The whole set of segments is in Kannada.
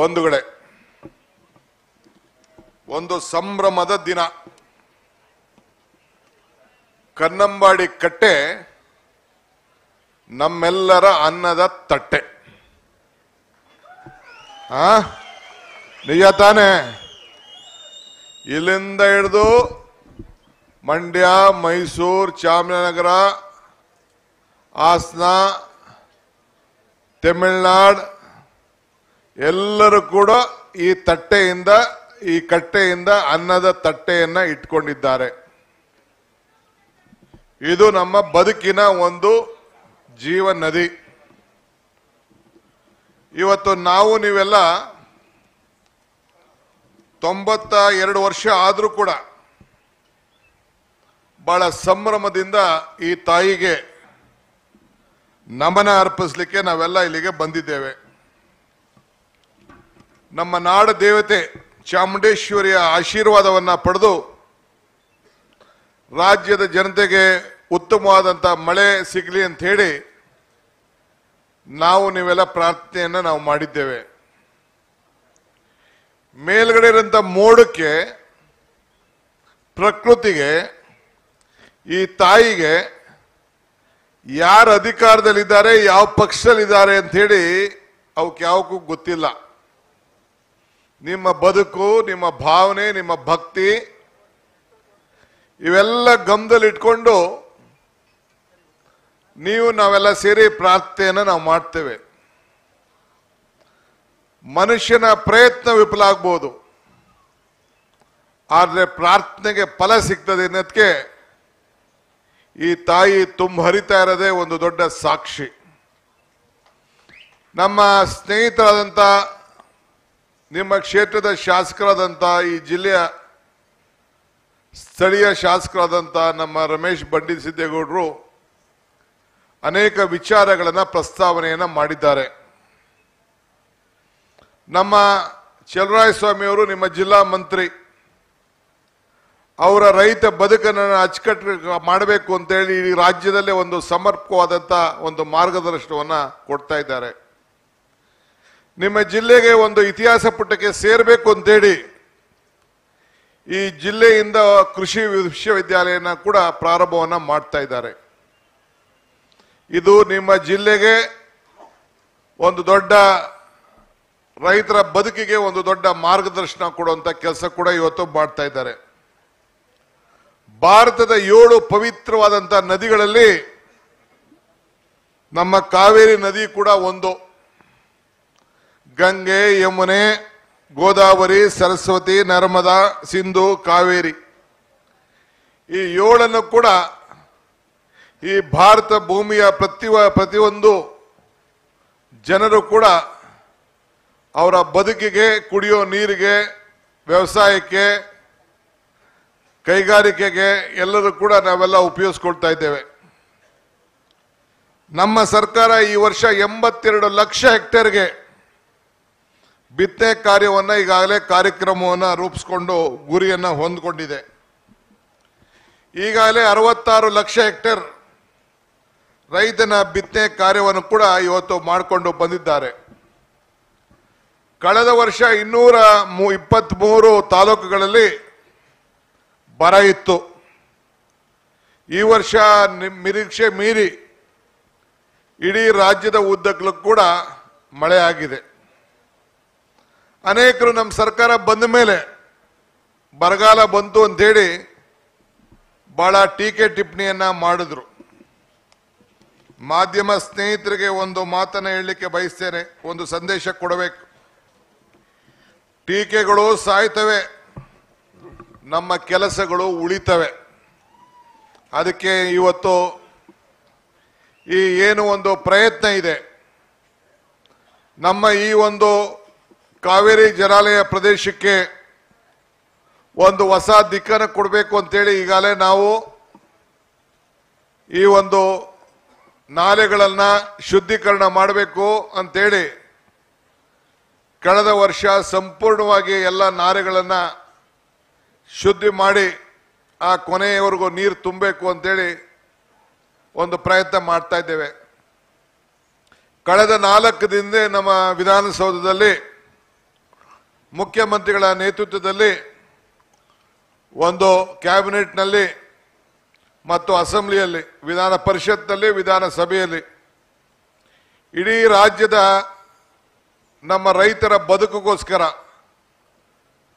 ಬಂಧುಗಳೇ ಒಂದು ಸಂಭ್ರಮದ ದಿನ ಕನ್ನಂಬಾಡಿ ಕಟ್ಟೆ ನಮ್ಮೆಲ್ಲರ ಅನ್ನದ ತಟ್ಟೆ ಆ ನಿಜ ತಾನೆ ಇಲ್ಲಿಂದ ಹಿಡಿದು ಮಂಡ್ಯ ಮೈಸೂರು ಚಾಮರಾಜನಗರ ಹಾಸನ ತಮಿಳ್ನಾಡು ಎಲ್ಲರೂ ಕೂಡ ಈ ತಟ್ಟೆಯಿಂದ ಈ ಕಟ್ಟೆಯಿಂದ ಅನ್ನದ ತಟ್ಟೆಯನ್ನ ಇಟ್ಕೊಂಡಿದ್ದಾರೆ ಇದು ನಮ್ಮ ಬದುಕಿನ ಒಂದು ಜೀವ ನದಿ ಇವತ್ತು ನಾವು ನೀವೆಲ್ಲ ತೊಂಬತ್ತ ಎರಡು ವರ್ಷ ಆದರೂ ಕೂಡ ಬಹಳ ಸಂಭ್ರಮದಿಂದ ಈ ತಾಯಿಗೆ ನಮನ ಅರ್ಪಿಸ್ಲಿಕ್ಕೆ ನಾವೆಲ್ಲ ಇಲ್ಲಿಗೆ ಬಂದಿದ್ದೇವೆ ನಮ್ಮ ನಾಡ ದೇವತೆ ಚಾಮುಂಡೇಶ್ವರಿಯ ಆಶೀರ್ವಾದವನ್ನು ಪಡೆದು ರಾಜ್ಯದ ಜನತೆಗೆ ಉತ್ತಮವಾದಂಥ ಮಳೆ ಸಿಗಲಿ ಅಂತ ಹೇಳಿ ನಾವು ನೀವೆಲ್ಲ ಪ್ರಾರ್ಥನೆಯನ್ನು ನಾವು ಮಾಡಿದ್ದೇವೆ ಮೇಲ್ಗಡೆ ಇರೋಂಥ ಮೋಡಕ್ಕೆ ಪ್ರಕೃತಿಗೆ ಈ ತಾಯಿಗೆ ಯಾರು ಅಧಿಕಾರದಲ್ಲಿದ್ದಾರೆ ಯಾವ ಪಕ್ಷದಲ್ಲಿದ್ದಾರೆ ಹೇಳಿ ಅವಕ್ಕೆ ಯಾವಕ್ಕೂ ಗೊತ್ತಿಲ್ಲ ನಿಮ್ಮ ಬದುಕು ನಿಮ್ಮ ಭಾವನೆ ನಿಮ್ಮ ಭಕ್ತಿ ಇವೆಲ್ಲ ಇಟ್ಕೊಂಡು ನೀವು ನಾವೆಲ್ಲ ಸೇರಿ ಪ್ರಾರ್ಥನೆಯನ್ನು ನಾವು ಮಾಡ್ತೇವೆ ಮನುಷ್ಯನ ಪ್ರಯತ್ನ ವಿಫಲ ಆಗ್ಬೋದು ಆದರೆ ಪ್ರಾರ್ಥನೆಗೆ ಫಲ ಸಿಗ್ತದೆ ಅನ್ನೋದಕ್ಕೆ ಈ ತಾಯಿ ತುಂಬ ಹರಿತಾ ಇರೋದೇ ಒಂದು ದೊಡ್ಡ ಸಾಕ್ಷಿ ನಮ್ಮ ಸ್ನೇಹಿತರಾದಂಥ ನಿಮ್ಮ ಕ್ಷೇತ್ರದ ಶಾಸಕರಾದಂಥ ಈ ಜಿಲ್ಲೆಯ ಸ್ಥಳೀಯ ಶಾಸಕರಾದಂಥ ನಮ್ಮ ರಮೇಶ್ ಬಂಡಿ ಸಿದ್ದೇಗೌಡರು ಅನೇಕ ವಿಚಾರಗಳನ್ನು ಪ್ರಸ್ತಾವನೆಯನ್ನು ಮಾಡಿದ್ದಾರೆ ನಮ್ಮ ಚಲರಾಯಸ್ವಾಮಿಯವರು ನಿಮ್ಮ ಜಿಲ್ಲಾ ಮಂತ್ರಿ ಅವರ ರೈತ ಬದುಕನ್ನು ಅಚ್ಚುಕಟ್ಟು ಮಾಡಬೇಕು ಅಂತೇಳಿ ಈ ರಾಜ್ಯದಲ್ಲೇ ಒಂದು ಸಮರ್ಪಕವಾದಂಥ ಒಂದು ಮಾರ್ಗದರ್ಶನವನ್ನು ಕೊಡ್ತಾ ಇದ್ದಾರೆ ನಿಮ್ಮ ಜಿಲ್ಲೆಗೆ ಒಂದು ಇತಿಹಾಸ ಪುಟಕ್ಕೆ ಸೇರಬೇಕು ಅಂತೇಳಿ ಈ ಜಿಲ್ಲೆಯಿಂದ ಕೃಷಿ ವಿಶ್ವವಿದ್ಯಾಲಯನ ಕೂಡ ಪ್ರಾರಂಭವನ್ನು ಮಾಡ್ತಾ ಇದ್ದಾರೆ ಇದು ನಿಮ್ಮ ಜಿಲ್ಲೆಗೆ ಒಂದು ದೊಡ್ಡ ರೈತರ ಬದುಕಿಗೆ ಒಂದು ದೊಡ್ಡ ಮಾರ್ಗದರ್ಶನ ಕೊಡುವಂತ ಕೆಲಸ ಕೂಡ ಇವತ್ತು ಮಾಡ್ತಾ ಇದ್ದಾರೆ ಭಾರತದ ಏಳು ಪವಿತ್ರವಾದಂತಹ ನದಿಗಳಲ್ಲಿ ನಮ್ಮ ಕಾವೇರಿ ನದಿ ಕೂಡ ಒಂದು ಗಂಗೆ ಯಮುನೆ ಗೋದಾವರಿ ಸರಸ್ವತಿ ನರ್ಮದಾ ಸಿಂಧು ಕಾವೇರಿ ಈ ಏಳನ್ನು ಕೂಡ ಈ ಭಾರತ ಭೂಮಿಯ ಪ್ರತಿ ಪ್ರತಿಯೊಂದು ಜನರು ಕೂಡ ಅವರ ಬದುಕಿಗೆ ಕುಡಿಯೋ ನೀರಿಗೆ ವ್ಯವಸಾಯಕ್ಕೆ ಕೈಗಾರಿಕೆಗೆ ಎಲ್ಲರೂ ಕೂಡ ನಾವೆಲ್ಲ ಉಪಯೋಗಿಸ್ಕೊಳ್ತಾ ಇದ್ದೇವೆ ನಮ್ಮ ಸರ್ಕಾರ ಈ ವರ್ಷ ಎಂಬತ್ತೆರಡು ಲಕ್ಷ ಹೆಕ್ಟೇರ್ಗೆ ಬಿತ್ತನೆ ಕಾರ್ಯವನ್ನು ಈಗಾಗಲೇ ಕಾರ್ಯಕ್ರಮವನ್ನು ರೂಪಿಸಿಕೊಂಡು ಗುರಿಯನ್ನು ಹೊಂದಿಕೊಂಡಿದೆ ಈಗಾಗಲೇ ಅರವತ್ತಾರು ಲಕ್ಷ ಹೆಕ್ಟೇರ್ ರೈತನ ಬಿತ್ತನೆ ಕಾರ್ಯವನ್ನು ಕೂಡ ಇವತ್ತು ಮಾಡಿಕೊಂಡು ಬಂದಿದ್ದಾರೆ ಕಳೆದ ವರ್ಷ ಇನ್ನೂರ ಇಪ್ಪತ್ತ್ಮೂರು ತಾಲೂಕುಗಳಲ್ಲಿ ಬರ ಇತ್ತು ಈ ವರ್ಷ ನಿರೀಕ್ಷೆ ಮೀರಿ ಇಡೀ ರಾಜ್ಯದ ಉದ್ದಕ್ಕೂ ಕೂಡ ಮಳೆ ಆಗಿದೆ ಅನೇಕರು ನಮ್ಮ ಸರ್ಕಾರ ಬಂದ ಮೇಲೆ ಬರಗಾಲ ಬಂತು ಹೇಳಿ ಬಹಳ ಟೀಕೆ ಟಿಪ್ಪಣಿಯನ್ನ ಮಾಡಿದ್ರು ಮಾಧ್ಯಮ ಸ್ನೇಹಿತರಿಗೆ ಒಂದು ಮಾತನ್ನು ಹೇಳಲಿಕ್ಕೆ ಬಯಸ್ತೇನೆ ಒಂದು ಸಂದೇಶ ಕೊಡಬೇಕು ಟೀಕೆಗಳು ಸಾಯ್ತವೆ ನಮ್ಮ ಕೆಲಸಗಳು ಉಳಿತವೆ ಅದಕ್ಕೆ ಇವತ್ತು ಈ ಏನು ಒಂದು ಪ್ರಯತ್ನ ಇದೆ ನಮ್ಮ ಈ ಒಂದು ಕಾವೇರಿ ಜಲಾಲಯ ಪ್ರದೇಶಕ್ಕೆ ಒಂದು ಹೊಸ ದಿಕ್ಕನ್ನು ಕೊಡಬೇಕು ಅಂತೇಳಿ ಈಗಾಗಲೇ ನಾವು ಈ ಒಂದು ನಾಲೆಗಳನ್ನು ಶುದ್ಧೀಕರಣ ಮಾಡಬೇಕು ಅಂತೇಳಿ ಕಳೆದ ವರ್ಷ ಸಂಪೂರ್ಣವಾಗಿ ಎಲ್ಲ ನಾಲೆಗಳನ್ನು ಶುದ್ಧಿ ಮಾಡಿ ಆ ಕೊನೆಯವರೆಗೂ ನೀರು ತುಂಬಬೇಕು ಅಂತೇಳಿ ಒಂದು ಪ್ರಯತ್ನ ಮಾಡ್ತಾ ಇದ್ದೇವೆ ಕಳೆದ ನಾಲ್ಕು ದಿನದೇ ನಮ್ಮ ವಿಧಾನಸೌಧದಲ್ಲಿ ಮುಖ್ಯಮಂತ್ರಿಗಳ ನೇತೃತ್ವದಲ್ಲಿ ಒಂದು ಕ್ಯಾಬಿನೆಟ್ನಲ್ಲಿ ಮತ್ತು ಅಸೆಂಬ್ಲಿಯಲ್ಲಿ ವಿಧಾನ ಪರಿಷತ್ನಲ್ಲಿ ವಿಧಾನಸಭೆಯಲ್ಲಿ ಇಡೀ ರಾಜ್ಯದ ನಮ್ಮ ರೈತರ ಬದುಕುಗೋಸ್ಕರ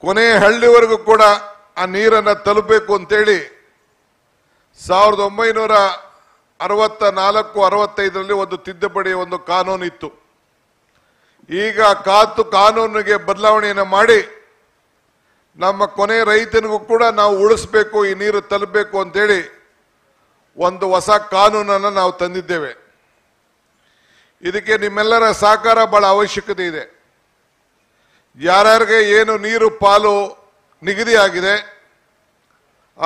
ಕೊನೆಯ ಹಳ್ಳಿವರೆಗೂ ಕೂಡ ಆ ನೀರನ್ನು ತಲುಪಬೇಕು ಅಂತೇಳಿ ಸಾವಿರದ ಒಂಬೈನೂರ ಅರವತ್ತ ನಾಲ್ಕು ಅರವತ್ತೈದರಲ್ಲಿ ಒಂದು ತಿದ್ದುಪಡಿ ಒಂದು ಕಾನೂನಿತ್ತು ಈಗ ಕಾತು ಕಾನೂನಿಗೆ ಬದಲಾವಣೆಯನ್ನು ಮಾಡಿ ನಮ್ಮ ಕೊನೆ ರೈತನಿಗೂ ಕೂಡ ನಾವು ಉಳಿಸ್ಬೇಕು ಈ ನೀರು ತಲುಪಬೇಕು ಅಂತೇಳಿ ಒಂದು ಹೊಸ ಕಾನೂನನ್ನು ನಾವು ತಂದಿದ್ದೇವೆ ಇದಕ್ಕೆ ನಿಮ್ಮೆಲ್ಲರ ಸಹಕಾರ ಬಹಳ ಅವಶ್ಯಕತೆ ಇದೆ ಯಾರ್ಯಾರಿಗೆ ಏನು ನೀರು ಪಾಲು ನಿಗದಿಯಾಗಿದೆ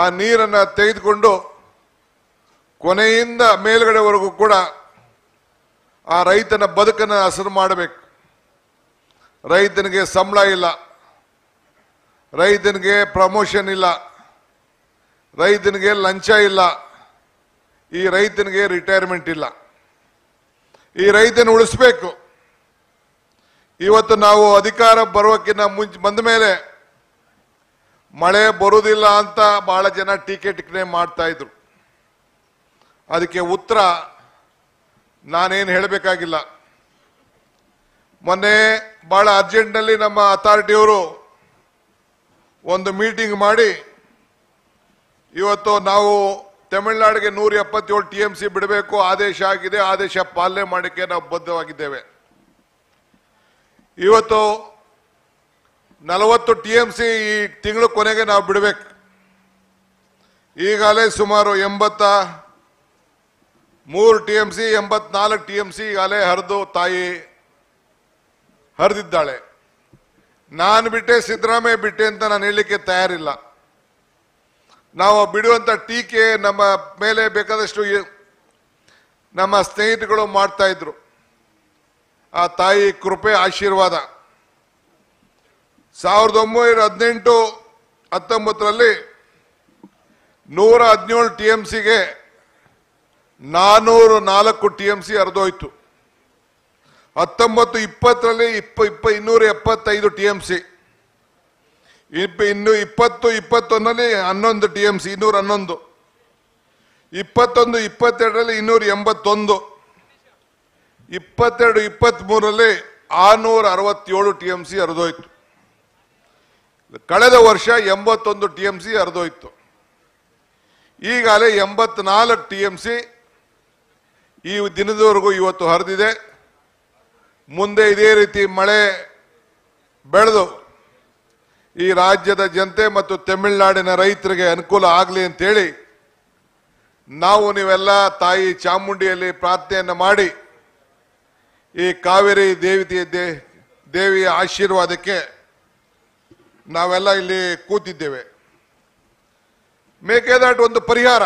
ಆ ನೀರನ್ನು ತೆಗೆದುಕೊಂಡು ಕೊನೆಯಿಂದ ಮೇಲ್ಗಡೆವರೆಗೂ ಕೂಡ ಆ ರೈತನ ಬದುಕನ್ನು ಹಸಿರು ಮಾಡಬೇಕು ರೈತನಿಗೆ ಸಂಬಳ ಇಲ್ಲ ರೈತನಿಗೆ ಪ್ರಮೋಷನ್ ಇಲ್ಲ ರೈತನಿಗೆ ಲಂಚ ಇಲ್ಲ ಈ ರೈತನಿಗೆ ರಿಟೈರ್ಮೆಂಟ್ ಇಲ್ಲ ಈ ರೈತನ ಉಳಿಸ್ಬೇಕು ಇವತ್ತು ನಾವು ಅಧಿಕಾರ ಬರೋಕ್ಕಿಂತ ಮುಂಚೆ ಬಂದ ಮೇಲೆ ಮಳೆ ಬರುವುದಿಲ್ಲ ಅಂತ ಬಹಳ ಜನ ಟೀಕೆ ಟಿಕ್ಕನೆ ಮಾಡ್ತಾ ಇದ್ರು ಅದಕ್ಕೆ ಉತ್ತರ ನಾನೇನು ಹೇಳಬೇಕಾಗಿಲ್ಲ ಮೊನ್ನೆ ಬಹಳ ಅರ್ಜೆಂಟ್ನಲ್ಲಿ ನಮ್ಮ ಅಥಾರಿಟಿಯವರು ಒಂದು ಮೀಟಿಂಗ್ ಮಾಡಿ ಇವತ್ತು ನಾವು ತಮಿಳುನಾಡಿಗೆ ನೂರ ಎಪ್ಪತ್ತೇಳು ಟಿ ಎಂ ಸಿ ಬಿಡಬೇಕು ಆದೇಶ ಆಗಿದೆ ಆದೇಶ ಪಾಲನೆ ಮಾಡೋಕ್ಕೆ ನಾವು ಬದ್ಧವಾಗಿದ್ದೇವೆ ಇವತ್ತು ನಲವತ್ತು ಟಿ ಎಂ ಸಿ ಈ ತಿಂಗಳು ಕೊನೆಗೆ ನಾವು ಬಿಡಬೇಕು ಈಗಾಗಲೇ ಸುಮಾರು ಎಂಬತ್ತ ಮೂರು ಟಿ ಎಂ ಸಿ ಎಂಬತ್ನಾಲ್ಕು ಟಿ ಎಂ ಸಿ ಈಗಾಗಲೇ ಹರಿದು ತಾಯಿ ಹರಿದಿದ್ದಾಳೆ ನಾನು ಬಿಟ್ಟೆ ಸಿದ್ದರಾಮಯ್ಯ ಬಿಟ್ಟೆ ಅಂತ ನಾನು ಹೇಳಲಿಕ್ಕೆ ತಯಾರಿಲ್ಲ ನಾವು ಬಿಡುವಂಥ ಟೀಕೆ ನಮ್ಮ ಮೇಲೆ ಬೇಕಾದಷ್ಟು ನಮ್ಮ ಸ್ನೇಹಿತರುಗಳು ಮಾಡ್ತಾ ಇದ್ರು ಆ ತಾಯಿ ಕೃಪೆ ಆಶೀರ್ವಾದ ಸಾವಿರದ ಒಂಬೈನೂರ ಹದಿನೆಂಟು ಹತ್ತೊಂಬತ್ತರಲ್ಲಿ ನೂರ ಹದಿನೇಳು ಟಿ ಎಂ ಸಿಗೆ ನಾನ್ನೂರು ನಾಲ್ಕು ಟಿ ಎಂ ಸಿ ಹರಿದೋಯ್ತು ಹತ್ತೊಂಬತ್ತು ಇಪ್ಪತ್ತರಲ್ಲಿ ಇಪ್ಪ ಇಪ್ಪ ಇನ್ನೂರ ಎಪ್ಪತ್ತೈದು ಟಿ ಎಮ್ ಸಿ ಇಪ್ಪ ಇನ್ನು ಇಪ್ಪತ್ತು ಇಪ್ಪತ್ತೊಂದರಲ್ಲಿ ಹನ್ನೊಂದು ಟಿ ಎಮ್ ಸಿ ಇನ್ನೂರ ಹನ್ನೊಂದು ಇಪ್ಪತ್ತೊಂದು ಇಪ್ಪತ್ತೆರಡರಲ್ಲಿ ಇನ್ನೂರ ಎಂಬತ್ತೊಂದು ಇಪ್ಪತ್ತೆರಡು ಇಪ್ಪತ್ತ್ಮೂರರಲ್ಲಿ ಆರುನೂರ ಅರವತ್ತೇಳು ಟಿ ಎಮ್ ಸಿ ಹರಿದೋಯ್ತು ಕಳೆದ ವರ್ಷ ಎಂಬತ್ತೊಂದು ಟಿ ಎಮ್ ಸಿ ಹರಿದೋಯ್ತು ಈಗಾಗಲೇ ಎಂಬತ್ನಾಲ್ಕು ಟಿ ಎಮ್ ಸಿ ಈ ದಿನದವರೆಗೂ ಇವತ್ತು ಹರಿದಿದೆ ಮುಂದೆ ಇದೇ ರೀತಿ ಮಳೆ ಬೆಳೆದು ಈ ರಾಜ್ಯದ ಜನತೆ ಮತ್ತು ತಮಿಳುನಾಡಿನ ರೈತರಿಗೆ ಅನುಕೂಲ ಆಗಲಿ ಅಂತೇಳಿ ನಾವು ನೀವೆಲ್ಲ ತಾಯಿ ಚಾಮುಂಡಿಯಲ್ಲಿ ಪ್ರಾರ್ಥನೆಯನ್ನು ಮಾಡಿ ಈ ಕಾವೇರಿ ದೇವಿ ದೇವಿಯ ಆಶೀರ್ವಾದಕ್ಕೆ ನಾವೆಲ್ಲ ಇಲ್ಲಿ ಕೂತಿದ್ದೇವೆ ಮೇಕೆದಾಟು ಒಂದು ಪರಿಹಾರ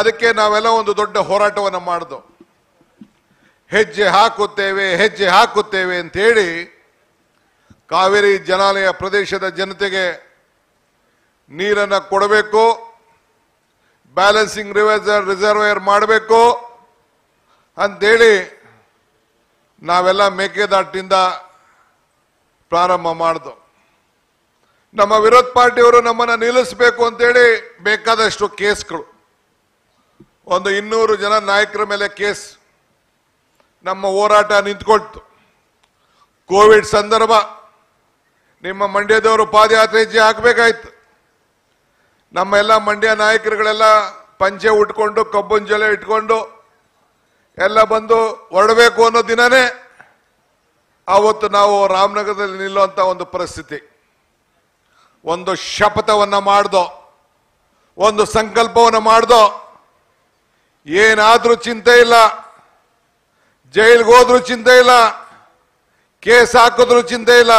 ಅದಕ್ಕೆ ನಾವೆಲ್ಲ ಒಂದು ದೊಡ್ಡ ಹೋರಾಟವನ್ನು ಮಾಡಿದೆವು ಹೆಜ್ಜೆ ಹಾಕುತ್ತೇವೆ ಹೆಜ್ಜೆ ಹಾಕುತ್ತೇವೆ ಅಂತೇಳಿ ಕಾವೇರಿ ಜನಾಲಯ ಪ್ರದೇಶದ ಜನತೆಗೆ ನೀರನ್ನು ಕೊಡಬೇಕು ಬ್ಯಾಲೆನ್ಸಿಂಗ್ ರಿವೈಸರ್ ರಿಸರ್ವೇರ್ ಮಾಡಬೇಕು ಅಂತೇಳಿ ನಾವೆಲ್ಲ ಮೇಕೆದಾಟಿಂದ ಪ್ರಾರಂಭ ಮಾಡಿದ್ವು ನಮ್ಮ ವಿರೋಧ ಪಾರ್ಟಿಯವರು ನಮ್ಮನ್ನು ನಿಲ್ಲಿಸಬೇಕು ಅಂತೇಳಿ ಬೇಕಾದಷ್ಟು ಕೇಸ್ಗಳು ಒಂದು ಇನ್ನೂರು ಜನ ನಾಯಕರ ಮೇಲೆ ಕೇಸ್ ನಮ್ಮ ಹೋರಾಟ ನಿಂತ್ಕೊಳ್ತು ಕೋವಿಡ್ ಸಂದರ್ಭ ನಿಮ್ಮ ಮಂಡ್ಯದವರು ಪಾದಯಾತ್ರೆ ಹೆಜ್ಜೆ ಹಾಕಬೇಕಾಯ್ತು ನಮ್ಮೆಲ್ಲ ಮಂಡ್ಯ ನಾಯಕರುಗಳೆಲ್ಲ ಪಂಚೆ ಉಟ್ಕೊಂಡು ಕಬ್ಬನ್ ಜೊಲೆ ಇಟ್ಕೊಂಡು ಎಲ್ಲ ಬಂದು ಹೊರಡಬೇಕು ಅನ್ನೋ ದಿನನೇ ಆವತ್ತು ನಾವು ರಾಮನಗರದಲ್ಲಿ ನಿಲ್ಲುವಂಥ ಒಂದು ಪರಿಸ್ಥಿತಿ ಒಂದು ಶಪಥವನ್ನು ಮಾಡ್ದೋ ಒಂದು ಸಂಕಲ್ಪವನ್ನು ಮಾಡ್ದೋ ಏನಾದರೂ ಚಿಂತೆ ಇಲ್ಲ ಜೈಲಿಗೆ ಹೋದ್ರು ಚಿಂತೆ ಇಲ್ಲ ಕೇಸ್ ಹಾಕಿದ್ರು ಚಿಂತೆ ಇಲ್ಲ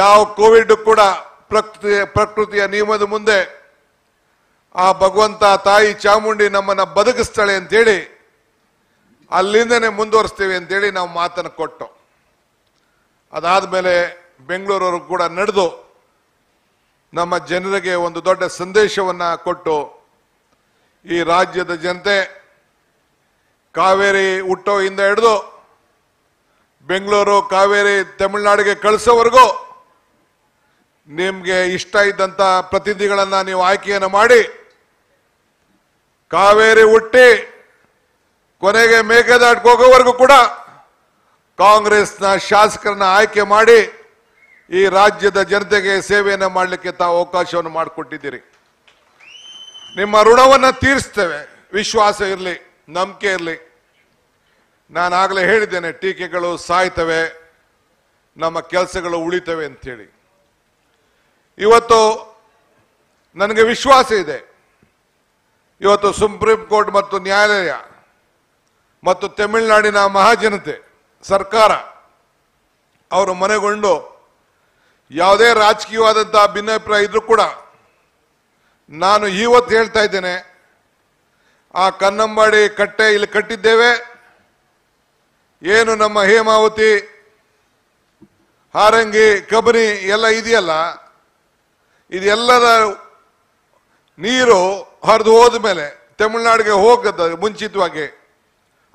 ಯಾವ ಕೋವಿಡ್ ಕೂಡ ಪ್ರಕೃತಿ ಪ್ರಕೃತಿಯ ನಿಯಮದ ಮುಂದೆ ಆ ಭಗವಂತ ತಾಯಿ ಚಾಮುಂಡಿ ನಮ್ಮನ್ನು ಬದುಕಿಸ್ತಾಳೆ ಅಂತೇಳಿ ಅಲ್ಲಿಂದನೇ ಮುಂದುವರಿಸ್ತೀವಿ ಅಂತೇಳಿ ನಾವು ಮಾತನ್ನು ಕೊಟ್ಟು ಅದಾದ ಮೇಲೆ ಬೆಂಗಳೂರವರು ಕೂಡ ನಡೆದು ನಮ್ಮ ಜನರಿಗೆ ಒಂದು ದೊಡ್ಡ ಸಂದೇಶವನ್ನು ಕೊಟ್ಟು ಈ ರಾಜ್ಯದ ಜನತೆ ಕಾವೇರಿ ಹುಟ್ಟೋ ಹಿಡಿದು ಬೆಂಗಳೂರು ಕಾವೇರಿ ತಮಿಳುನಾಡಿಗೆ ಕಳಿಸೋವರೆಗೂ ನಿಮಗೆ ಇಷ್ಟ ಇದ್ದಂಥ ಪ್ರತಿನಿಧಿಗಳನ್ನು ನೀವು ಆಯ್ಕೆಯನ್ನು ಮಾಡಿ ಕಾವೇರಿ ಹುಟ್ಟಿ ಕೊನೆಗೆ ಮೇಕೆದಾಟ್ಗೆ ಹೋಗೋವರೆಗೂ ಕೂಡ ಕಾಂಗ್ರೆಸ್ನ ಶಾಸಕರನ್ನ ಆಯ್ಕೆ ಮಾಡಿ ಈ ರಾಜ್ಯದ ಜನತೆಗೆ ಸೇವೆಯನ್ನು ಮಾಡಲಿಕ್ಕೆ ತಾವು ಅವಕಾಶವನ್ನು ಮಾಡಿಕೊಟ್ಟಿದ್ದೀರಿ ನಿಮ್ಮ ಋಣವನ್ನು ತೀರಿಸ್ತೇವೆ ವಿಶ್ವಾಸ ಇರಲಿ ನಂಬಿಕೆ ಇರಲಿ ನಾನು ಆಗಲೇ ಹೇಳಿದ್ದೇನೆ ಟೀಕೆಗಳು ಸಾಯ್ತವೆ ನಮ್ಮ ಕೆಲಸಗಳು ಉಳಿತವೆ ಅಂಥೇಳಿ ಇವತ್ತು ನನಗೆ ವಿಶ್ವಾಸ ಇದೆ ಇವತ್ತು ಸುಪ್ರೀಂ ಕೋರ್ಟ್ ಮತ್ತು ನ್ಯಾಯಾಲಯ ಮತ್ತು ತಮಿಳುನಾಡಿನ ಮಹಾಜನತೆ ಸರ್ಕಾರ ಅವರು ಮನೆಗೊಂಡು ಯಾವುದೇ ರಾಜಕೀಯವಾದಂಥ ಭಿನ್ನಾಭಿಪ್ರಾಯ ಇದ್ರೂ ಕೂಡ ನಾನು ಇವತ್ತು ಹೇಳ್ತಾ ಇದ್ದೇನೆ ಆ ಕನ್ನಂಬಾಡಿ ಕಟ್ಟೆ ಇಲ್ಲಿ ಕಟ್ಟಿದ್ದೇವೆ ಏನು ನಮ್ಮ ಹೇಮಾವತಿ ಹಾರಂಗಿ ಕಬನಿ ಎಲ್ಲ ಇದೆಯಲ್ಲ ಇದೆಲ್ಲರ ನೀರು ಹರಿದು ಹೋದ ಮೇಲೆ ತಮಿಳುನಾಡಿಗೆ ಹೋಗದ ಮುಂಚಿತವಾಗಿ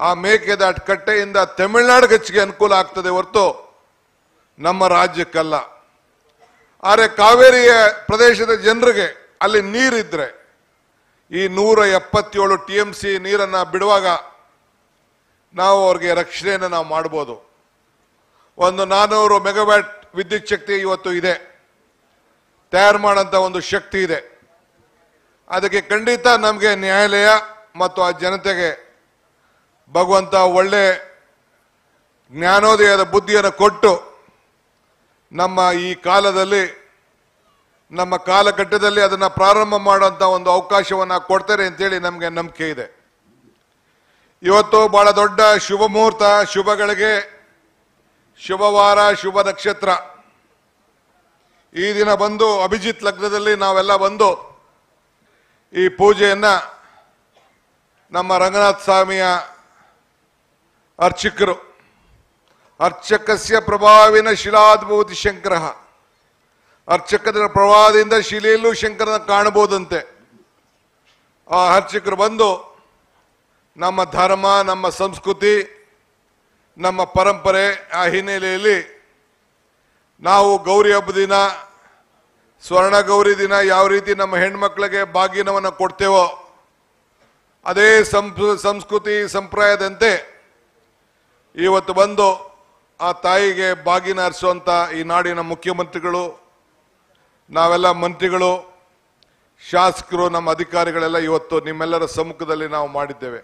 ಆ ಮೇಕೆದಾಟ್ ಕಟ್ಟೆಯಿಂದ ತಮಿಳುನಾಡು ಗಚ್ಚಿಗೆ ಅನುಕೂಲ ಆಗ್ತದೆ ಹೊರತು ನಮ್ಮ ರಾಜ್ಯಕ್ಕಲ್ಲ ಆದರೆ ಕಾವೇರಿಯ ಪ್ರದೇಶದ ಜನರಿಗೆ ಅಲ್ಲಿ ನೀರಿದ್ರೆ ಈ ನೂರ ಎಪ್ಪತ್ತೇಳು ಟಿ ಎಂ ಸಿ ನೀರನ್ನು ಬಿಡುವಾಗ ನಾವು ಅವ್ರಿಗೆ ರಕ್ಷಣೆಯನ್ನು ನಾವು ಮಾಡ್ಬೋದು ಒಂದು ನಾನ್ನೂರು ಮೆಗಾವ್ಯಾಟ್ ವಿದ್ಯುತ್ ಶಕ್ತಿ ಇವತ್ತು ಇದೆ ತಯಾರು ಮಾಡೋಂಥ ಒಂದು ಶಕ್ತಿ ಇದೆ ಅದಕ್ಕೆ ಖಂಡಿತ ನಮಗೆ ನ್ಯಾಯಾಲಯ ಮತ್ತು ಆ ಜನತೆಗೆ ಭಗವಂತ ಒಳ್ಳೆ ಜ್ಞಾನೋದಯದ ಬುದ್ಧಿಯನ್ನು ಕೊಟ್ಟು ನಮ್ಮ ಈ ಕಾಲದಲ್ಲಿ ನಮ್ಮ ಕಾಲಘಟ್ಟದಲ್ಲಿ ಅದನ್ನು ಪ್ರಾರಂಭ ಮಾಡುವಂಥ ಒಂದು ಅವಕಾಶವನ್ನು ಕೊಡ್ತಾರೆ ಅಂತೇಳಿ ನಮಗೆ ನಂಬಿಕೆ ಇದೆ ಇವತ್ತು ಬಹಳ ದೊಡ್ಡ ಶುಭ ಮುಹೂರ್ತ ಶುಭಗಳಿಗೆ ಶುಭವಾರ ಶುಭ ನಕ್ಷತ್ರ ಈ ದಿನ ಬಂದು ಅಭಿಜಿತ್ ಲಗ್ನದಲ್ಲಿ ನಾವೆಲ್ಲ ಬಂದು ಈ ಪೂಜೆಯನ್ನು ನಮ್ಮ ರಂಗನಾಥ ಸ್ವಾಮಿಯ ಅರ್ಚಕರು ಅರ್ಚಕಸ್ಯ ಪ್ರಭಾವಿನ ಶಿಲಾದ್ಭೂತಿ ಶಂಕರ ಅರ್ಚಕರ ಪ್ರವಾಹದಿಂದ ಶಿಲೆಯಲ್ಲೂ ಶಂಕರನ ಕಾಣಬಹುದಂತೆ ಆ ಅರ್ಚಕರು ಬಂದು ನಮ್ಮ ಧರ್ಮ ನಮ್ಮ ಸಂಸ್ಕೃತಿ ನಮ್ಮ ಪರಂಪರೆ ಆ ಹಿನ್ನೆಲೆಯಲ್ಲಿ ನಾವು ಗೌರಿ ಹಬ್ಬ ದಿನ ಸ್ವರ್ಣ ಗೌರಿ ದಿನ ಯಾವ ರೀತಿ ನಮ್ಮ ಹೆಣ್ಮಕ್ಳಿಗೆ ಬಾಗಿನವನ್ನು ಕೊಡ್ತೇವೋ ಅದೇ ಸಂಸ್ಕೃತಿ ಸಂಪ್ರದಾಯದಂತೆ ಇವತ್ತು ಬಂದು ಆ ತಾಯಿಗೆ ಬಾಗಿನ ಹರಿಸುವಂಥ ಈ ನಾಡಿನ ಮುಖ್ಯಮಂತ್ರಿಗಳು ನಾವೆಲ್ಲ ಮಂತ್ರಿಗಳು ಶಾಸಕರು ನಮ್ಮ ಅಧಿಕಾರಿಗಳೆಲ್ಲ ಇವತ್ತು ನಿಮ್ಮೆಲ್ಲರ ಸಮ್ಮುಖದಲ್ಲಿ ನಾವು ಮಾಡಿದ್ದೇವೆ